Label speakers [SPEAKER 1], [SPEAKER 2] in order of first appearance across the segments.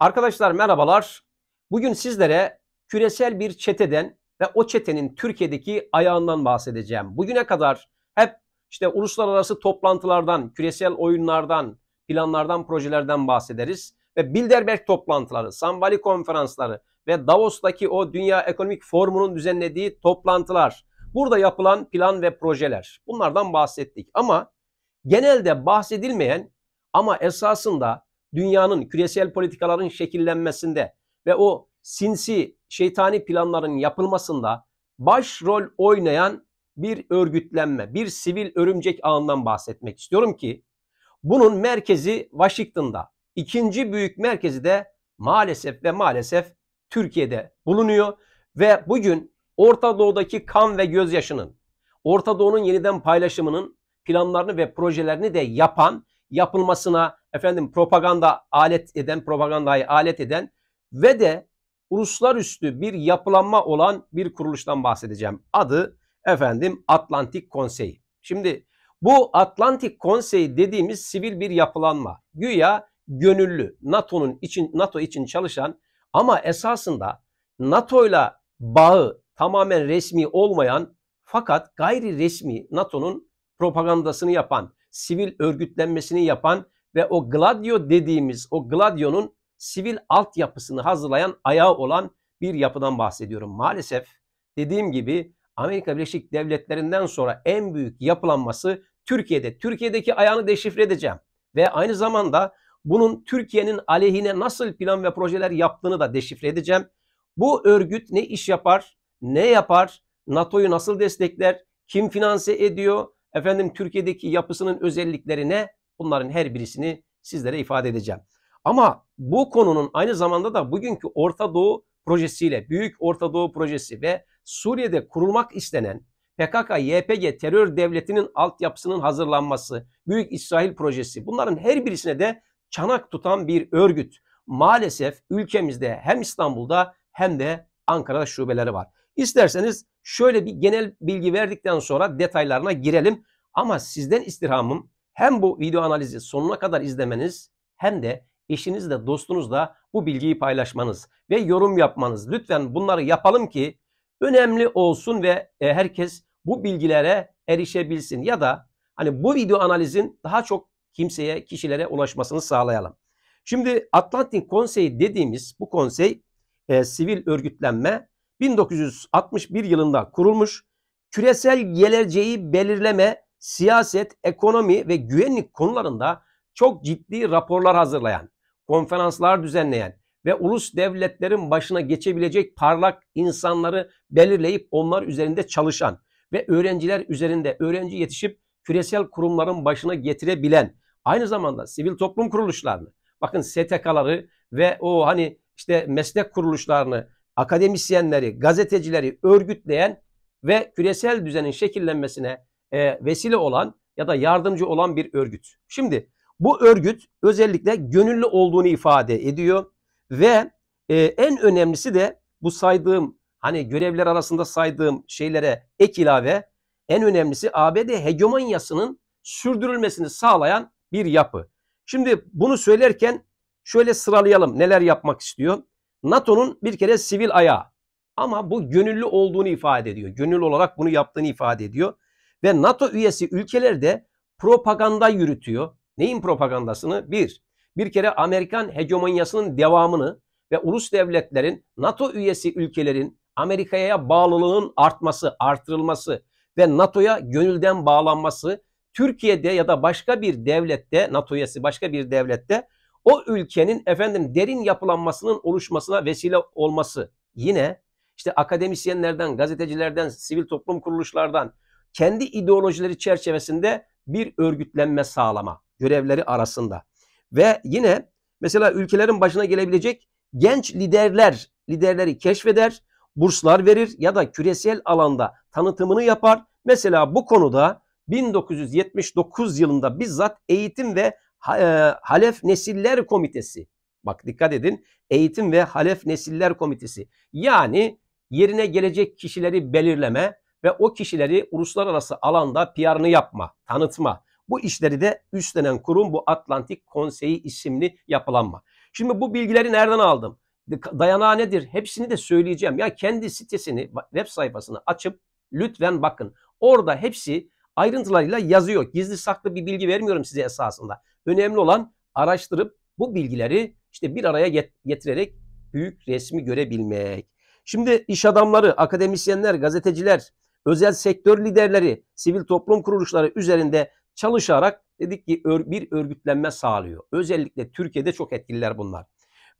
[SPEAKER 1] Arkadaşlar merhabalar. Bugün sizlere küresel bir çeteden ve o çetenin Türkiye'deki ayağından bahsedeceğim. Bugüne kadar hep işte uluslararası toplantılardan, küresel oyunlardan, planlardan, projelerden bahsederiz. Ve Bilderberg toplantıları, Sambali konferansları ve Davos'taki o Dünya Ekonomik Forumu'nun düzenlediği toplantılar, burada yapılan plan ve projeler bunlardan bahsettik. Ama genelde bahsedilmeyen ama esasında dünyanın küresel politikaların şekillenmesinde ve o sinsi şeytani planların yapılmasında baş rol oynayan bir örgütlenme, bir sivil örümcek ağından bahsetmek istiyorum ki bunun merkezi Washington'da, ikinci büyük merkezi de maalesef ve maalesef Türkiye'de bulunuyor ve bugün Orta Doğu'daki kan ve gözyaşının, Orta Doğu'nun yeniden paylaşımının planlarını ve projelerini de yapan, yapılmasına efendim propaganda alet eden, propagandayı alet eden ve de uluslararası bir yapılanma olan bir kuruluştan bahsedeceğim. Adı efendim Atlantik Konseyi. Şimdi bu Atlantik Konseyi dediğimiz sivil bir yapılanma. Güya gönüllü NATO'nun için NATO için çalışan ama esasında NATO'yla bağı tamamen resmi olmayan fakat gayri resmi NATO'nun propagandasını yapan, sivil örgütlenmesini yapan ve o gladio dediğimiz o gladionun sivil altyapısını hazırlayan ayağı olan bir yapıdan bahsediyorum. Maalesef dediğim gibi Amerika Birleşik Devletleri'nden sonra en büyük yapılanması Türkiye'de. Türkiye'deki ayağını deşifre edeceğim ve aynı zamanda bunun Türkiye'nin aleyhine nasıl plan ve projeler yaptığını da deşifre edeceğim. Bu örgüt ne iş yapar, ne yapar, NATO'yu nasıl destekler, kim finanse ediyor, efendim Türkiye'deki yapısının özellikleri ne Bunların her birisini sizlere ifade edeceğim. Ama bu konunun aynı zamanda da bugünkü Orta Doğu projesiyle, Büyük Orta Doğu projesi ve Suriye'de kurulmak istenen PKK-YPG terör devletinin altyapısının hazırlanması, Büyük İsrail projesi bunların her birisine de çanak tutan bir örgüt. Maalesef ülkemizde hem İstanbul'da hem de Ankara'da şubeleri var. İsterseniz şöyle bir genel bilgi verdikten sonra detaylarına girelim. Ama sizden istirhamım hem bu video analizi sonuna kadar izlemeniz hem de eşinizle dostunuzla bu bilgiyi paylaşmanız ve yorum yapmanız. Lütfen bunları yapalım ki önemli olsun ve e, herkes bu bilgilere erişebilsin ya da hani bu video analizin daha çok kimseye, kişilere ulaşmasını sağlayalım. Şimdi Atlantik Konseyi dediğimiz bu konsey e, sivil örgütlenme 1961 yılında kurulmuş. Küresel geleceği belirleme siyaset, ekonomi ve güvenlik konularında çok ciddi raporlar hazırlayan, konferanslar düzenleyen ve ulus devletlerin başına geçebilecek parlak insanları belirleyip onlar üzerinde çalışan ve öğrenciler üzerinde öğrenci yetişip küresel kurumların başına getirebilen aynı zamanda sivil toplum kuruluşlarını bakın STK'ları ve o hani işte meslek kuruluşlarını akademisyenleri, gazetecileri örgütleyen ve küresel düzenin şekillenmesine e, vesile olan ya da yardımcı olan bir örgüt. Şimdi bu örgüt özellikle gönüllü olduğunu ifade ediyor ve e, en önemlisi de bu saydığım hani görevler arasında saydığım şeylere ek ilave en önemlisi ABD hegemonyasının sürdürülmesini sağlayan bir yapı. Şimdi bunu söylerken şöyle sıralayalım neler yapmak istiyor. NATO'nun bir kere sivil ayağı ama bu gönüllü olduğunu ifade ediyor. Gönüllü olarak bunu yaptığını ifade ediyor. Ve NATO üyesi ülkeler de propaganda yürütüyor. Neyin propagandasını? Bir, bir kere Amerikan hegemonyasının devamını ve ulus devletlerin, NATO üyesi ülkelerin Amerika'ya bağlılığın artması, artırılması ve NATO'ya gönülden bağlanması Türkiye'de ya da başka bir devlette, NATO üyesi başka bir devlette o ülkenin efendim derin yapılanmasının oluşmasına vesile olması. Yine işte akademisyenlerden, gazetecilerden, sivil toplum kuruluşlardan, kendi ideolojileri çerçevesinde bir örgütlenme sağlama görevleri arasında. Ve yine mesela ülkelerin başına gelebilecek genç liderler liderleri keşfeder, burslar verir ya da küresel alanda tanıtımını yapar. Mesela bu konuda 1979 yılında bizzat Eğitim ve e, Halef Nesiller Komitesi bak dikkat edin Eğitim ve Halef Nesiller Komitesi yani yerine gelecek kişileri belirleme ve o kişileri uluslararası alanda PR'ını yapma, tanıtma. Bu işleri de üstlenen kurum bu Atlantik Konseyi isimli yapılanma. Şimdi bu bilgileri nereden aldım? Dayanağı nedir? Hepsini de söyleyeceğim. Ya kendi sitesini, web sayfasını açıp lütfen bakın. Orada hepsi ayrıntılarıyla yazıyor. Gizli saklı bir bilgi vermiyorum size esasında. Önemli olan araştırıp bu bilgileri işte bir araya getirerek büyük resmi görebilmek. Şimdi iş adamları, akademisyenler, gazeteciler, özel sektör liderleri, sivil toplum kuruluşları üzerinde çalışarak dedik ki bir örgütlenme sağlıyor. Özellikle Türkiye'de çok etkililer bunlar.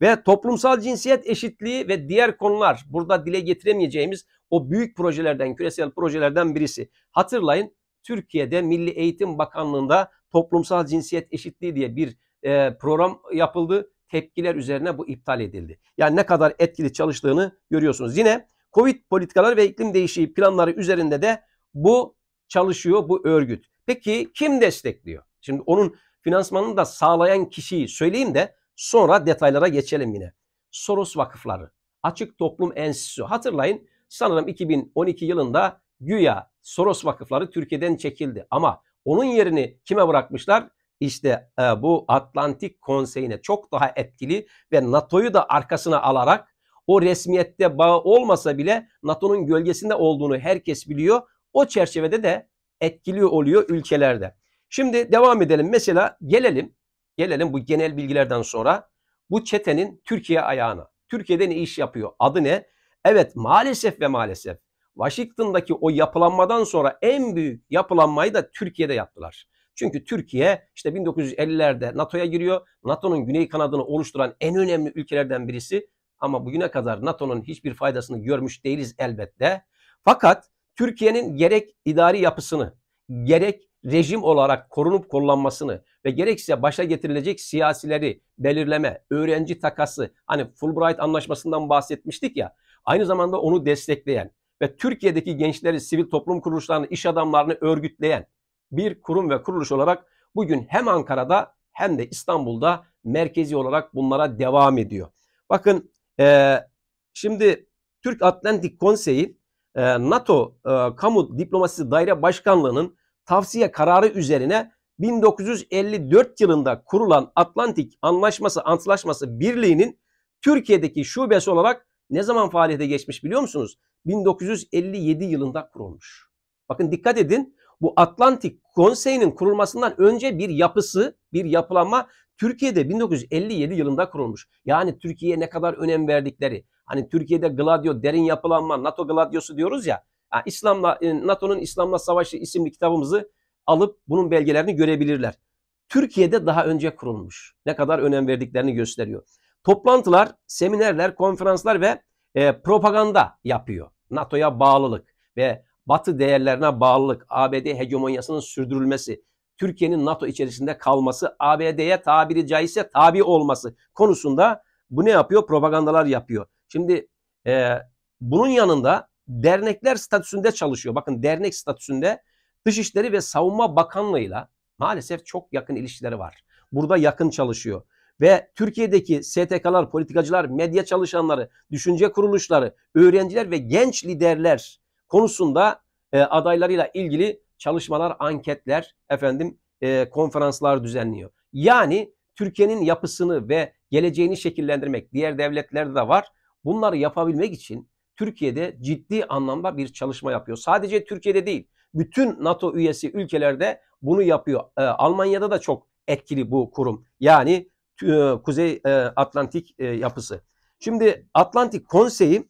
[SPEAKER 1] Ve toplumsal cinsiyet eşitliği ve diğer konular burada dile getiremeyeceğimiz o büyük projelerden, küresel projelerden birisi. Hatırlayın Türkiye'de Milli Eğitim Bakanlığı'nda toplumsal cinsiyet eşitliği diye bir e, program yapıldı. Tepkiler üzerine bu iptal edildi. Yani ne kadar etkili çalıştığını görüyorsunuz. Yine Covid politikaları ve iklim değişikliği planları üzerinde de bu çalışıyor bu örgüt. Peki kim destekliyor? Şimdi onun finansmanını da sağlayan kişiyi söyleyeyim de sonra detaylara geçelim yine. Soros Vakıfları, Açık Toplum Enstitüsü. Hatırlayın sanırım 2012 yılında güya Soros Vakıfları Türkiye'den çekildi ama onun yerini kime bırakmışlar? İşte e, bu Atlantik Konseyi'ne çok daha etkili ve NATO'yu da arkasına alarak o resmiyette bağı olmasa bile NATO'nun gölgesinde olduğunu herkes biliyor. O çerçevede de etkili oluyor ülkelerde. Şimdi devam edelim. Mesela gelelim, gelelim bu genel bilgilerden sonra bu çetenin Türkiye ayağına. Türkiye'de ne iş yapıyor? Adı ne? Evet maalesef ve maalesef Washington'daki o yapılanmadan sonra en büyük yapılanmayı da Türkiye'de yaptılar. Çünkü Türkiye işte 1950'lerde NATO'ya giriyor. NATO'nun güney kanadını oluşturan en önemli ülkelerden birisi. Ama bugüne kadar NATO'nun hiçbir faydasını görmüş değiliz elbette. Fakat Türkiye'nin gerek idari yapısını, gerek rejim olarak korunup kullanmasını ve gerekse başa getirilecek siyasileri belirleme, öğrenci takası, hani Fulbright anlaşmasından bahsetmiştik ya, aynı zamanda onu destekleyen ve Türkiye'deki gençleri, sivil toplum kuruluşlarını, iş adamlarını örgütleyen bir kurum ve kuruluş olarak bugün hem Ankara'da hem de İstanbul'da merkezi olarak bunlara devam ediyor. Bakın e, şimdi Türk Atlantik Konseyi e, NATO e, Kamu Diplomasisi Daire Başkanlığı'nın tavsiye kararı üzerine 1954 yılında kurulan Atlantik Anlaşması Antlaşması Birliği'nin Türkiye'deki şubesi olarak ne zaman faaliyete geçmiş biliyor musunuz? 1957 yılında kurulmuş. Bakın dikkat edin bu Atlantik Konseyi'nin kurulmasından önce bir yapısı, bir yapılanma Türkiye'de 1957 yılında kurulmuş. Yani Türkiye'ye ne kadar önem verdikleri. Hani Türkiye'de Gladio derin yapılanma, NATO Gladio'su diyoruz ya. Yani İslam'la e, NATO'nun İslam'la Savaşı isimli kitabımızı alıp bunun belgelerini görebilirler. Türkiye'de daha önce kurulmuş. Ne kadar önem verdiklerini gösteriyor. Toplantılar, seminerler, konferanslar ve e, propaganda yapıyor. NATO'ya bağlılık ve Batı değerlerine bağlılık, ABD hegemonyasının sürdürülmesi, Türkiye'nin NATO içerisinde kalması, ABD'ye tabiri caizse tabi olması konusunda bu ne yapıyor? Propagandalar yapıyor. Şimdi e, bunun yanında dernekler statüsünde çalışıyor. Bakın dernek statüsünde Dışişleri ve Savunma Bakanlığı'yla maalesef çok yakın ilişkileri var. Burada yakın çalışıyor. Ve Türkiye'deki STK'lar, politikacılar, medya çalışanları, düşünce kuruluşları, öğrenciler ve genç liderler konusunda e, adaylarıyla ilgili çalışmalar, anketler, efendim e, konferanslar düzenliyor. Yani Türkiye'nin yapısını ve geleceğini şekillendirmek diğer devletlerde de var. Bunları yapabilmek için Türkiye'de ciddi anlamda bir çalışma yapıyor. Sadece Türkiye'de değil, bütün NATO üyesi ülkelerde bunu yapıyor. E, Almanya'da da çok etkili bu kurum. Yani e, Kuzey e, Atlantik e, yapısı. Şimdi Atlantik Konseyi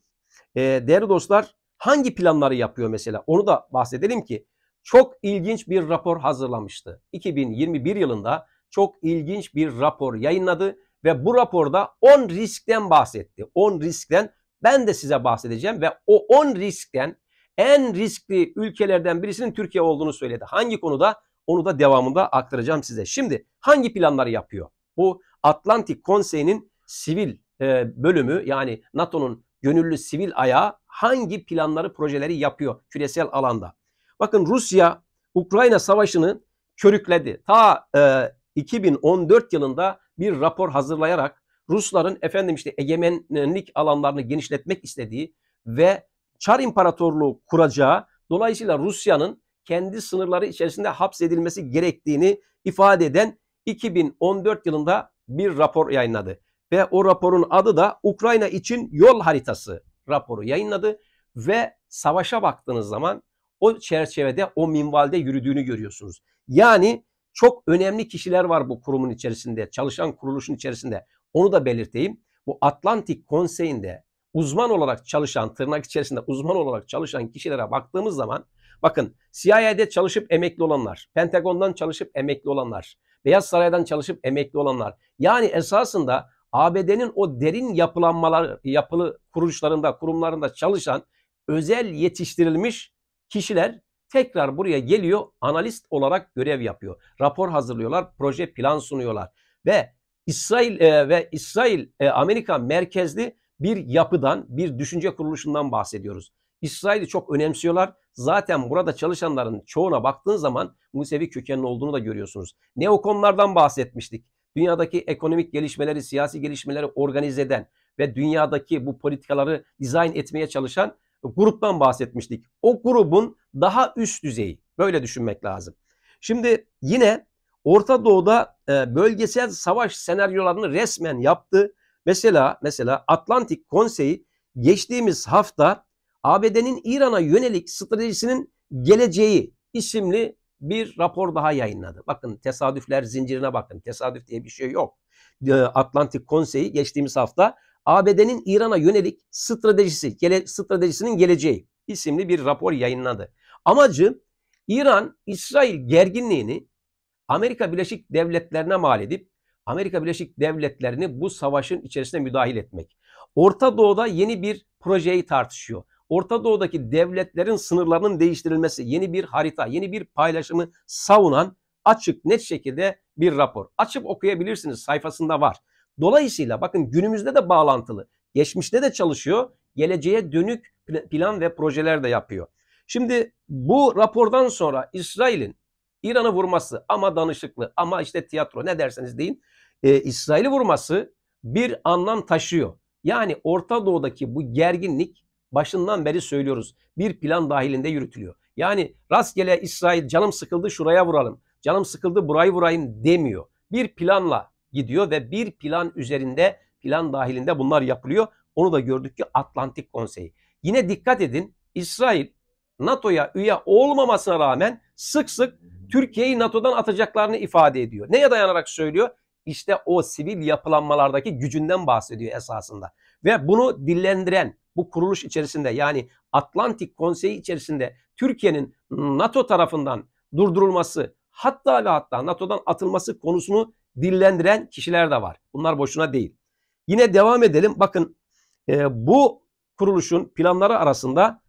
[SPEAKER 1] e, değerli dostlar hangi planları yapıyor mesela? Onu da bahsedelim ki çok ilginç bir rapor hazırlamıştı. 2021 yılında çok ilginç bir rapor yayınladı ve bu raporda 10 riskten bahsetti. 10 riskten ben de size bahsedeceğim ve o 10 riskten en riskli ülkelerden birisinin Türkiye olduğunu söyledi. Hangi konuda? Onu da devamında aktaracağım size. Şimdi hangi planları yapıyor? Bu Atlantik Konseyi'nin sivil e, bölümü yani NATO'nun gönüllü sivil ayağı hangi planları, projeleri yapıyor küresel alanda? Bakın Rusya Ukrayna savaşını körükledi. Ta e, 2014 yılında bir rapor hazırlayarak Rusların efendim işte egemenlik alanlarını genişletmek istediği ve Çar İmparatorluğu kuracağı dolayısıyla Rusya'nın kendi sınırları içerisinde hapsedilmesi gerektiğini ifade eden 2014 yılında bir rapor yayınladı. Ve o raporun adı da Ukrayna için yol haritası raporu yayınladı. Ve savaşa baktığınız zaman o çerçevede, o minvalde yürüdüğünü görüyorsunuz. Yani çok önemli kişiler var bu kurumun içerisinde, çalışan kuruluşun içerisinde. Onu da belirteyim. Bu Atlantik Konseyi'nde uzman olarak çalışan, tırnak içerisinde uzman olarak çalışan kişilere baktığımız zaman bakın CIA'de çalışıp emekli olanlar, Pentagon'dan çalışıp emekli olanlar, Beyaz Saray'dan çalışıp emekli olanlar. Yani esasında ABD'nin o derin yapılanmalar, yapılı kuruluşlarında, kurumlarında çalışan özel yetiştirilmiş kişiler tekrar buraya geliyor analist olarak görev yapıyor. Rapor hazırlıyorlar, proje plan sunuyorlar ve İsrail e, ve İsrail e, Amerika merkezli bir yapıdan, bir düşünce kuruluşundan bahsediyoruz. İsrail'i çok önemsiyorlar. Zaten burada çalışanların çoğuna baktığın zaman Musevi kökenli olduğunu da görüyorsunuz. Neokonlardan bahsetmiştik. Dünyadaki ekonomik gelişmeleri, siyasi gelişmeleri organize eden ve dünyadaki bu politikaları dizayn etmeye çalışan gruptan bahsetmiştik. O grubun daha üst düzeyi. Böyle düşünmek lazım. Şimdi yine Orta Doğu'da e, bölgesel savaş senaryolarını resmen yaptı. Mesela mesela Atlantik Konseyi geçtiğimiz hafta ABD'nin İran'a yönelik stratejisinin geleceği isimli bir rapor daha yayınladı. Bakın tesadüfler zincirine bakın. Tesadüf diye bir şey yok. E, Atlantik Konseyi geçtiğimiz hafta ABD'nin İran'a yönelik stratejisi, gele, stratejisinin geleceği isimli bir rapor yayınladı. Amacı İran-İsrail gerginliğini Amerika Birleşik Devletleri'ne mal edip Amerika Birleşik Devletleri'ni bu savaşın içerisine müdahil etmek. Orta Doğu'da yeni bir projeyi tartışıyor. Orta Doğu'daki devletlerin sınırlarının değiştirilmesi, yeni bir harita, yeni bir paylaşımı savunan açık net şekilde bir rapor. Açıp okuyabilirsiniz sayfasında var. Dolayısıyla bakın günümüzde de bağlantılı. Geçmişte de çalışıyor. Geleceğe dönük plan ve projeler de yapıyor. Şimdi bu rapordan sonra İsrail'in İran'ı vurması ama danışıklı ama işte tiyatro ne derseniz deyin e, İsrail'i vurması bir anlam taşıyor. Yani Orta Doğu'daki bu gerginlik başından beri söylüyoruz. Bir plan dahilinde yürütülüyor. Yani rastgele İsrail canım sıkıldı şuraya vuralım, canım sıkıldı burayı vurayım demiyor. Bir planla gidiyor ve bir plan üzerinde, plan dahilinde bunlar yapılıyor. Onu da gördük ki Atlantik Konseyi. Yine dikkat edin İsrail NATO'ya üye olmamasına rağmen sık sık Türkiye'yi NATO'dan atacaklarını ifade ediyor. Neye dayanarak söylüyor? İşte o sivil yapılanmalardaki gücünden bahsediyor esasında. Ve bunu dillendiren bu kuruluş içerisinde yani Atlantik Konseyi içerisinde Türkiye'nin NATO tarafından durdurulması hatta ve hatta NATO'dan atılması konusunu dillendiren kişiler de var. Bunlar boşuna değil. Yine devam edelim. Bakın e, bu kuruluşun planları arasında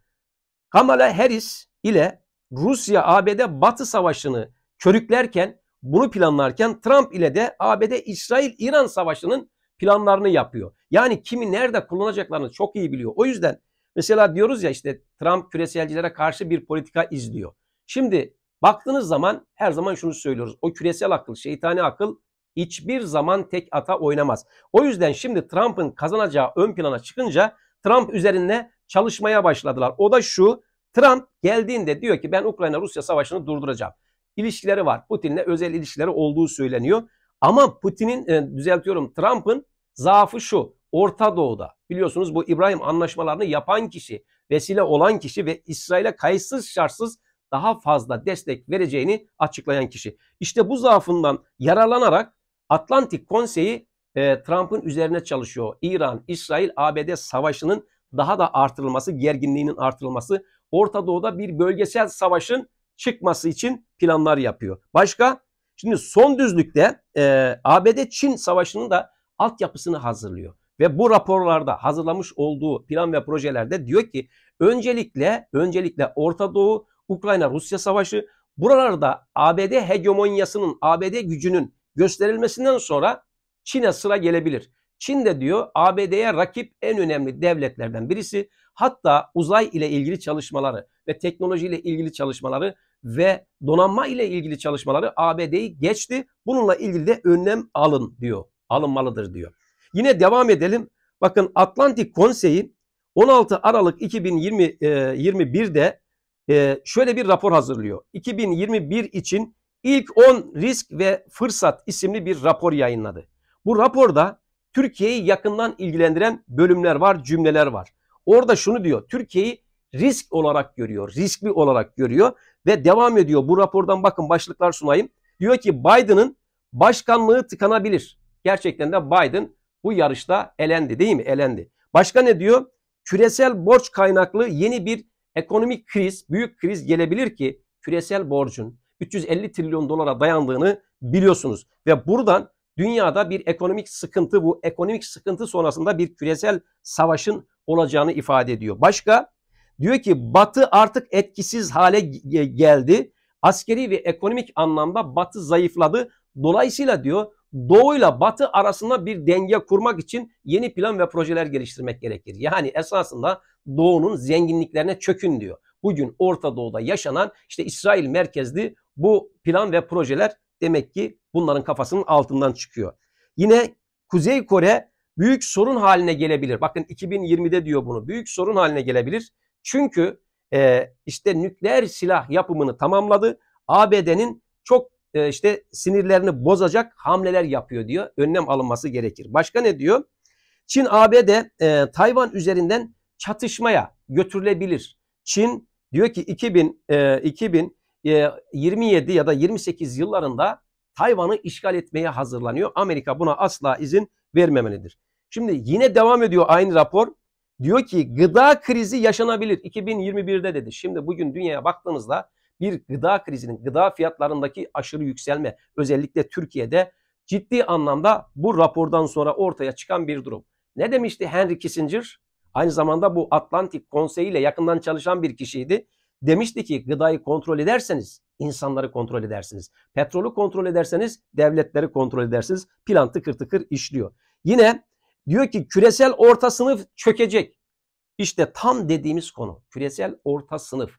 [SPEAKER 1] Kamala Harris ile Rusya ABD Batı Savaşı'nı körüklerken bunu planlarken Trump ile de ABD İsrail İran Savaşı'nın planlarını yapıyor. Yani kimi nerede kullanacaklarını çok iyi biliyor. O yüzden mesela diyoruz ya işte Trump küreselcilere karşı bir politika izliyor. Şimdi baktığınız zaman her zaman şunu söylüyoruz. O küresel akıl, şeytani akıl hiçbir zaman tek ata oynamaz. O yüzden şimdi Trump'ın kazanacağı ön plana çıkınca Trump üzerine çalışmaya başladılar. O da şu Trump geldiğinde diyor ki ben Ukrayna-Rusya savaşını durduracağım. İlişkileri var. Putin'le özel ilişkileri olduğu söyleniyor. Ama Putin'in e, düzeltiyorum Trump'ın zaafı şu. Orta Doğu'da biliyorsunuz bu İbrahim anlaşmalarını yapan kişi, vesile olan kişi ve İsrail'e kayıtsız şartsız daha fazla destek vereceğini açıklayan kişi. İşte bu zaafından yararlanarak Atlantik Konseyi e, Trump'ın üzerine çalışıyor. İran, İsrail, ABD savaşının daha da artırılması, gerginliğinin artırılması, Orta Doğu'da bir bölgesel savaşın çıkması için planlar yapıyor. Başka? Şimdi son düzlükte e, ABD-Çin savaşının da altyapısını hazırlıyor. Ve bu raporlarda hazırlamış olduğu plan ve projelerde diyor ki öncelikle öncelikle Orta Doğu, Ukrayna, Rusya savaşı buralarda ABD hegemonyasının, ABD gücünün gösterilmesinden sonra Çin'e sıra gelebilir. Çin de diyor ABD'ye rakip en önemli devletlerden birisi. Hatta uzay ile ilgili çalışmaları ve teknoloji ile ilgili çalışmaları ve donanma ile ilgili çalışmaları ABD'yi geçti. Bununla ilgili de önlem alın diyor. Alınmalıdır diyor. Yine devam edelim. Bakın Atlantik Konseyi 16 Aralık 2020 e, 21'de e, şöyle bir rapor hazırlıyor. 2021 için ilk 10 risk ve fırsat isimli bir rapor yayınladı. Bu raporda Türkiye'yi yakından ilgilendiren bölümler var, cümleler var. Orada şunu diyor. Türkiye'yi risk olarak görüyor, riskli olarak görüyor ve devam ediyor. Bu rapordan bakın başlıklar sunayım. Diyor ki Biden'ın başkanlığı tıkanabilir. Gerçekten de Biden bu yarışta elendi değil mi? Elendi. Başka ne diyor? Küresel borç kaynaklı yeni bir ekonomik kriz, büyük kriz gelebilir ki küresel borcun, 350 trilyon dolara dayandığını biliyorsunuz. Ve buradan dünyada bir ekonomik sıkıntı bu ekonomik sıkıntı sonrasında bir küresel savaşın olacağını ifade ediyor. Başka diyor ki Batı artık etkisiz hale geldi. Askeri ve ekonomik anlamda Batı zayıfladı. Dolayısıyla diyor Doğu ile Batı arasında bir denge kurmak için yeni plan ve projeler geliştirmek gerekir. Yani esasında Doğu'nun zenginliklerine çökün diyor. Bugün Orta Doğu'da yaşanan işte İsrail merkezli bu plan ve projeler demek ki bunların kafasının altından çıkıyor. Yine Kuzey Kore büyük sorun haline gelebilir. Bakın 2020'de diyor bunu. Büyük sorun haline gelebilir. Çünkü e, işte nükleer silah yapımını tamamladı. ABD'nin çok e, işte sinirlerini bozacak hamleler yapıyor diyor. Önlem alınması gerekir. Başka ne diyor? Çin ABD e, Tayvan üzerinden çatışmaya götürülebilir. Çin diyor ki 2000 e, 2000 27 ya da 28 yıllarında Tayvan'ı işgal etmeye hazırlanıyor. Amerika buna asla izin vermemelidir. Şimdi yine devam ediyor aynı rapor. Diyor ki gıda krizi yaşanabilir 2021'de dedi. Şimdi bugün dünyaya baktığımızda bir gıda krizinin gıda fiyatlarındaki aşırı yükselme özellikle Türkiye'de ciddi anlamda bu rapordan sonra ortaya çıkan bir durum. Ne demişti Henry Kissinger? Aynı zamanda bu Atlantik Konseyi ile yakından çalışan bir kişiydi demişti ki gıdayı kontrol ederseniz insanları kontrol edersiniz. Petrolü kontrol ederseniz devletleri kontrol edersiniz. Plan tıkır tıkır işliyor. Yine diyor ki küresel orta sınıf çökecek. İşte tam dediğimiz konu küresel orta sınıf.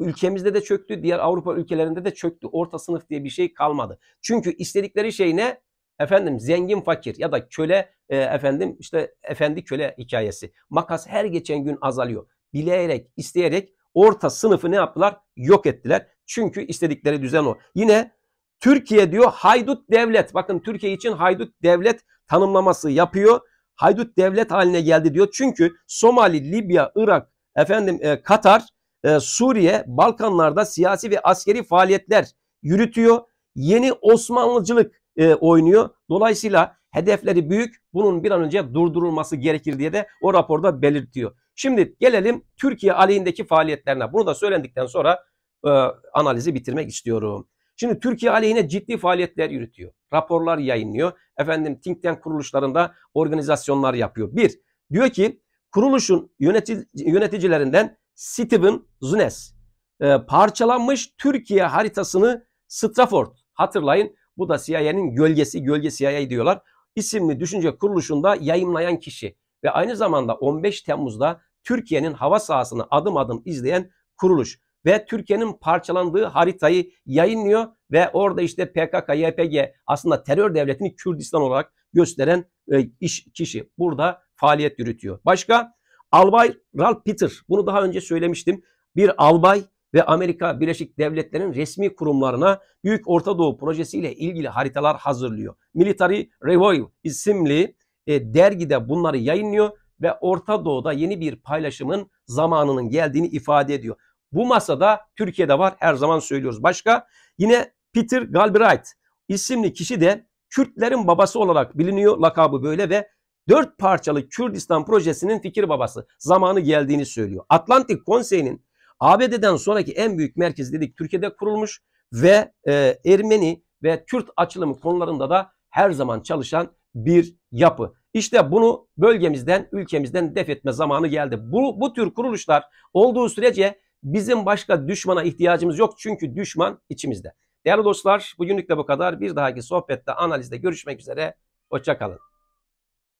[SPEAKER 1] Ülkemizde de çöktü, diğer Avrupa ülkelerinde de çöktü. Orta sınıf diye bir şey kalmadı. Çünkü istedikleri şey ne? Efendim zengin fakir ya da köle e, efendim işte efendi köle hikayesi. Makas her geçen gün azalıyor. Bileyerek, isteyerek orta sınıfı ne yaptılar? Yok ettiler. Çünkü istedikleri düzen o. Yine Türkiye diyor haydut devlet. Bakın Türkiye için haydut devlet tanımlaması yapıyor. Haydut devlet haline geldi diyor. Çünkü Somali, Libya, Irak, efendim e, Katar, e, Suriye, Balkanlarda siyasi ve askeri faaliyetler yürütüyor. Yeni Osmanlıcılık e, oynuyor. Dolayısıyla hedefleri büyük. Bunun bir an önce durdurulması gerekir diye de o raporda belirtiyor. Şimdi gelelim Türkiye aleyhindeki faaliyetlerine. Bunu da söylendikten sonra e, analizi bitirmek istiyorum. Şimdi Türkiye aleyhine ciddi faaliyetler yürütüyor. Raporlar yayınlıyor. Efendim think tank kuruluşlarında organizasyonlar yapıyor. Bir, diyor ki kuruluşun yönetici, yöneticilerinden Steven Zunes e, parçalanmış Türkiye haritasını Stratford hatırlayın bu da CIA'nin gölgesi gölge CIA diyorlar İsimli düşünce kuruluşunda yayımlayan kişi ve aynı zamanda 15 Temmuz'da Türkiye'nin hava sahasını adım adım izleyen kuruluş ve Türkiye'nin parçalandığı haritayı yayınlıyor ve orada işte PKK, YPG aslında terör devletini Kürdistan olarak gösteren e, iş kişi burada faaliyet yürütüyor. Başka Albay Ralph Peter bunu daha önce söylemiştim. Bir albay ve Amerika Birleşik Devletleri'nin resmi kurumlarına Büyük Orta Doğu projesiyle ilgili haritalar hazırlıyor. Military Review isimli e, dergide bunları yayınlıyor ve Orta Doğu'da yeni bir paylaşımın zamanının geldiğini ifade ediyor. Bu masada Türkiye'de var her zaman söylüyoruz. Başka yine Peter Galbraith isimli kişi de Kürtlerin babası olarak biliniyor lakabı böyle ve dört parçalı Kürdistan projesinin fikir babası zamanı geldiğini söylüyor. Atlantik Konseyi'nin ABD'den sonraki en büyük merkez dedik Türkiye'de kurulmuş ve e, Ermeni ve Kürt açılımı konularında da her zaman çalışan bir yapı. İşte bunu bölgemizden, ülkemizden def etme zamanı geldi. Bu, bu tür kuruluşlar olduğu sürece bizim başka düşmana ihtiyacımız yok. Çünkü düşman içimizde. Değerli dostlar bugünlük de bu kadar. Bir dahaki sohbette, analizde görüşmek üzere. Hoşçakalın.